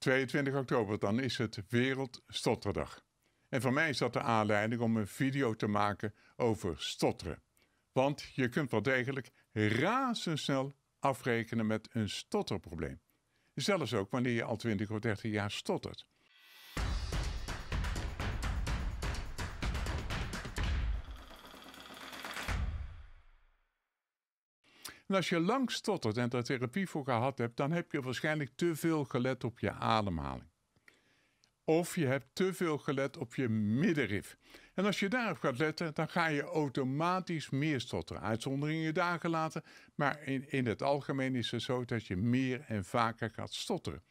22 oktober, dan is het Wereldstotterdag. En voor mij is dat de aanleiding om een video te maken over stotteren. Want je kunt wel degelijk razendsnel afrekenen met een stotterprobleem. Zelfs ook wanneer je al 20 of 30 jaar stottert. En als je lang stottert en daar therapie voor gehad hebt, dan heb je waarschijnlijk te veel gelet op je ademhaling. Of je hebt te veel gelet op je middenrif. En als je daarop gaat letten, dan ga je automatisch meer stotteren. Uitzonderingen dagen later, maar in, in het algemeen is het zo dat je meer en vaker gaat stotteren.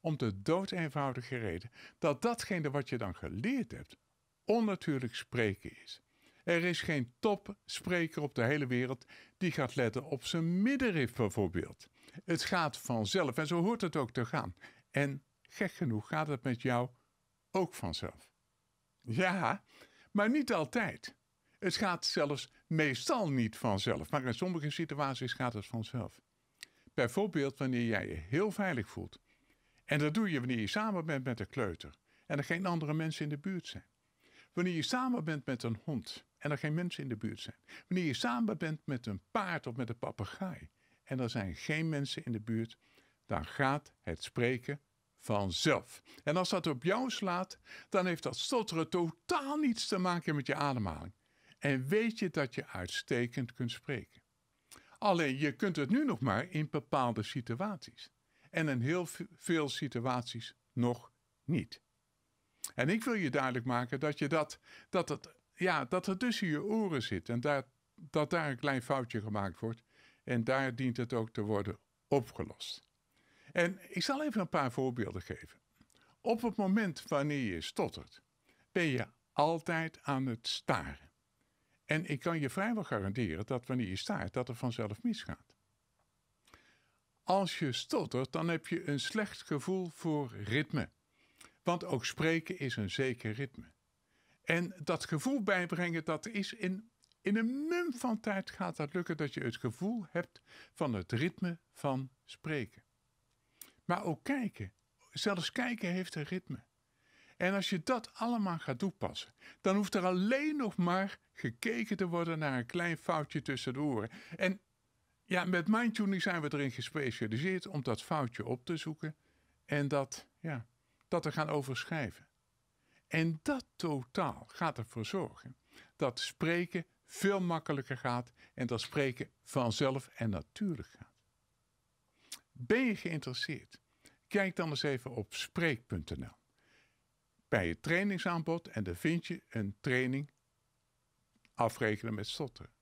Om de doodeenvoudige reden dat datgene wat je dan geleerd hebt, onnatuurlijk spreken is. Er is geen topspreker op de hele wereld die gaat letten op zijn middenrif bijvoorbeeld. Het gaat vanzelf en zo hoort het ook te gaan. En gek genoeg gaat het met jou ook vanzelf. Ja, maar niet altijd. Het gaat zelfs meestal niet vanzelf, maar in sommige situaties gaat het vanzelf. Bijvoorbeeld wanneer jij je heel veilig voelt. En dat doe je wanneer je samen bent met de kleuter en er geen andere mensen in de buurt zijn. Wanneer je samen bent met een hond en er geen mensen in de buurt zijn. Wanneer je samen bent met een paard of met een papegaai en er zijn geen mensen in de buurt, dan gaat het spreken vanzelf. En als dat op jou slaat, dan heeft dat stotteren totaal niets te maken met je ademhaling. En weet je dat je uitstekend kunt spreken. Alleen je kunt het nu nog maar in bepaalde situaties. En in heel veel situaties nog niet. En ik wil je duidelijk maken dat, je dat, dat, het, ja, dat het tussen je oren zit en daar, dat daar een klein foutje gemaakt wordt. En daar dient het ook te worden opgelost. En ik zal even een paar voorbeelden geven. Op het moment wanneer je stottert, ben je altijd aan het staren. En ik kan je vrijwel garanderen dat wanneer je staart, dat er vanzelf misgaat. Als je stottert, dan heb je een slecht gevoel voor ritme. Want ook spreken is een zeker ritme. En dat gevoel bijbrengen, dat is in, in een mum van tijd gaat dat lukken dat je het gevoel hebt van het ritme van spreken. Maar ook kijken. Zelfs kijken heeft een ritme. En als je dat allemaal gaat toepassen, dan hoeft er alleen nog maar gekeken te worden naar een klein foutje tussendoor. En ja, met mindtuning zijn we erin gespecialiseerd om dat foutje op te zoeken. En dat, ja, dat er gaan overschrijven. En dat totaal gaat ervoor zorgen dat spreken veel makkelijker gaat en dat spreken vanzelf en natuurlijk gaat. Ben je geïnteresseerd? Kijk dan eens even op spreek.nl. Bij het trainingsaanbod en daar vind je een training afrekenen met stotteren.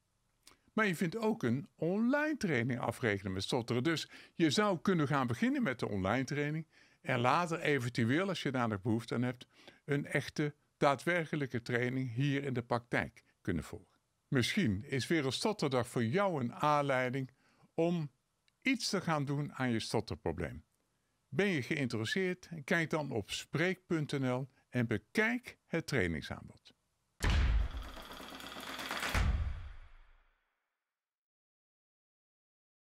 Maar je vindt ook een online training afrekenen met stotteren. Dus je zou kunnen gaan beginnen met de online training en later eventueel, als je daar nog behoefte aan hebt, een echte daadwerkelijke training hier in de praktijk kunnen volgen. Misschien is Wereldstotterdag voor jou een aanleiding om iets te gaan doen aan je stotterprobleem. Ben je geïnteresseerd? Kijk dan op spreek.nl en bekijk het trainingsaanbod.